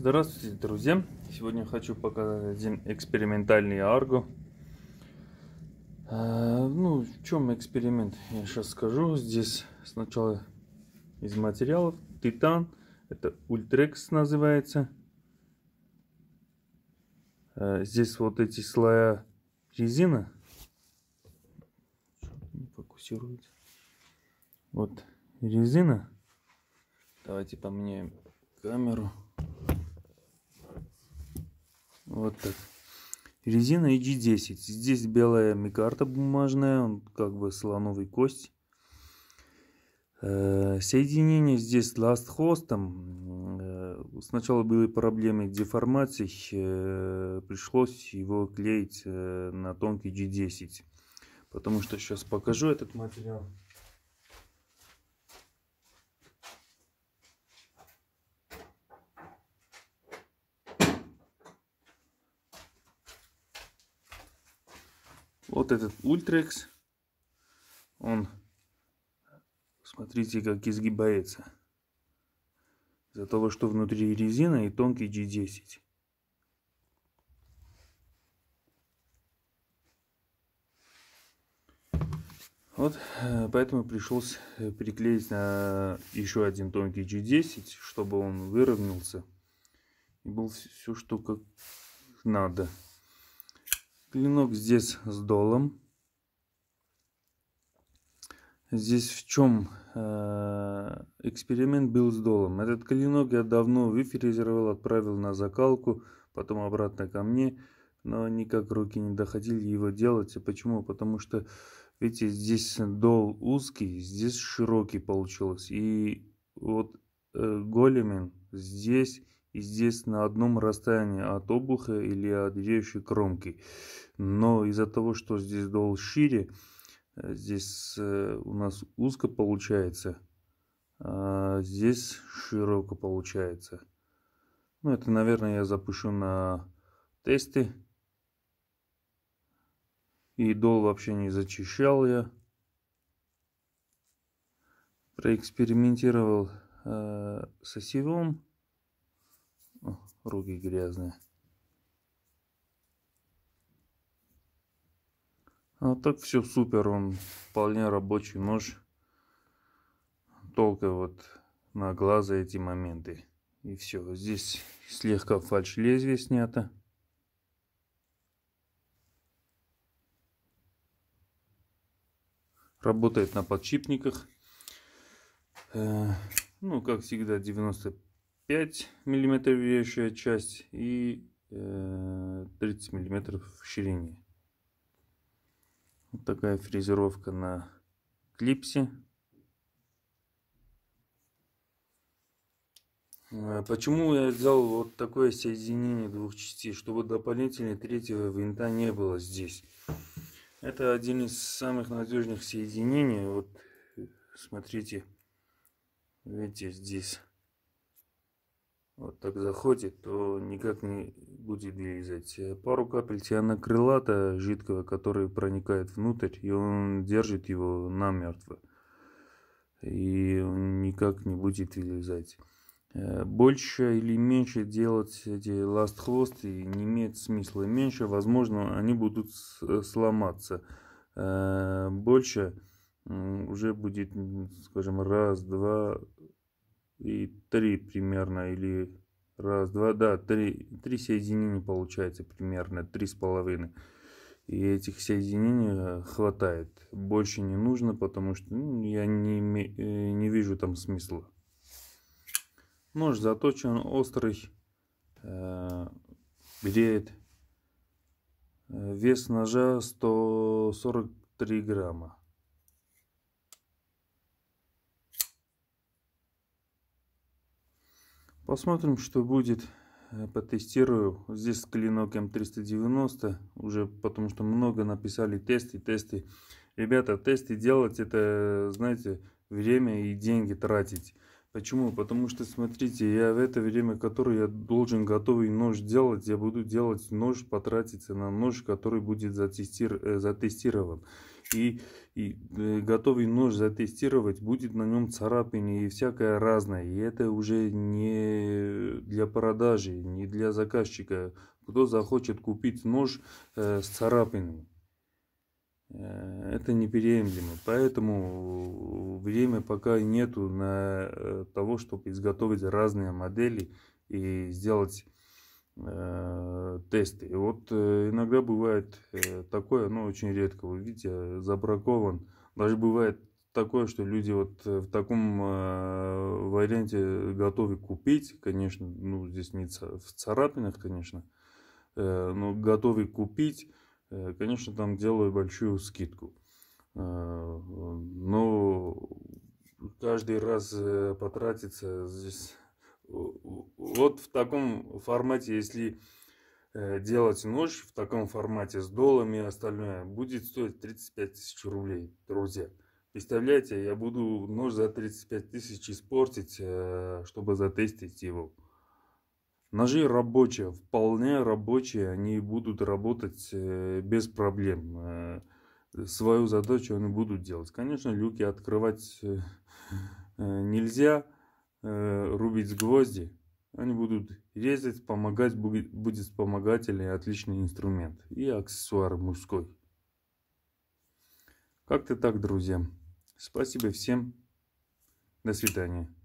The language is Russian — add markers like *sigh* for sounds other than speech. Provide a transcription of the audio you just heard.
Здравствуйте, друзья! Сегодня хочу показать один экспериментальный арго. А, ну, в чем эксперимент? Я сейчас скажу. Здесь сначала из материалов титан. Это ультрекс называется. А, здесь вот эти слоя резина. Не фокусируется. Вот резина. Давайте поменяем камеру. Вот так. Резина EG10. Здесь белая микарта бумажная, он как бы слоновый кость. Э, соединение здесь last хостом. Э, сначала были проблемы деформации, э, пришлось его клеить на тонкий G10. Потому что сейчас покажу этот материал. Вот этот Ультрекс, он, смотрите, как изгибается. За того, что внутри резина и тонкий G10. Вот, э, поэтому пришлось э, приклеить на еще один тонкий G10, чтобы он выровнялся и был все, что как надо. Клинок здесь с долом. Здесь в чем э, эксперимент был с долом. Этот клинок я давно выфрезеровал, отправил на закалку, потом обратно ко мне, но никак руки не доходили его делать. А почему? Потому что, видите, здесь дол узкий, здесь широкий получилось. И вот э, големен здесь и здесь на одном расстоянии от обуха или от ежей кромки. Но из-за того, что здесь дол шире, э, здесь э, у нас узко получается, а здесь широко получается. Ну, это, наверное, я запущу на тесты. И дол вообще не зачищал я. Проэкспериментировал э, с осевом руки грязные. А так все супер, он вполне рабочий нож. Только вот на глаза эти моменты. И все, здесь слегка фальш лезвие снято. Работает на подшипниках. Э, ну, как всегда, 90 5 мм вещая часть и 30 э, мм в ширине. Вот такая фрезеровка на клипсе. А почему я взял вот такое соединение двух частей? Чтобы дополнительно третьего винта не было здесь. Это один из самых надежных соединений. Вот смотрите, видите, здесь вот так заходит, то никак не будет вылезать. Э, пару капель тианокрылата жидкого, который проникает внутрь, и он держит его намертво. И он никак не будет вылезать. Э, больше или меньше делать эти ласт-хвосты не имеет смысла. Меньше, возможно, они будут э, сломаться. Больше уже будет, скажем, раз, два, и 3 примерно, или раз, два, да, 3, 3 соединения получается примерно, три с половиной И этих соединений хватает. Больше не нужно, потому что ну, я не, э, не вижу там смысла. Нож заточен, острый, э, бреет. Э, вес ножа 143 грамма. Посмотрим, что будет. Э, потестирую. Здесь клинок М390. Уже потому что много написали тесты, тесты. Ребята, тесты делать это, знаете, время и деньги тратить. Почему? Потому что, смотрите, я в это время, которое я должен готовый нож делать, я буду делать нож, потратиться на нож, который будет затестир... Э, затестирован и, и э, готовый нож затестировать, будет на нем царапины и всякое разное. И это уже не для продажи, не для заказчика. Кто захочет купить нож э, с царапинами? Э, это неприемлемо. Поэтому время пока нету на э, того, чтобы изготовить разные модели и сделать Э, тесты. И вот э, иногда бывает э, такое, но ну, очень редко, вы видите, забракован. Даже бывает такое, что люди вот в таком варианте готовы купить, конечно, ну здесь не в царапинах, конечно, но готовы купить, конечно, там делаю большую скидку. Но каждый раз потратиться здесь вот в таком формате, если э, делать ночь в таком формате с долларами и остальное, будет стоить 35 тысяч рублей, друзья. Представляете, я буду нож за 35 тысяч испортить, э, чтобы затестить его. Ножи рабочие, вполне рабочие, они будут работать э, без проблем. Свою задачу они будут делать. Конечно, люки открывать *laughs* нельзя, Э, рубить с гвозди, они будут резать, помогать, будет вспомогательный отличный инструмент и аксессуар мужской. Как-то так, друзья. Спасибо всем. До свидания.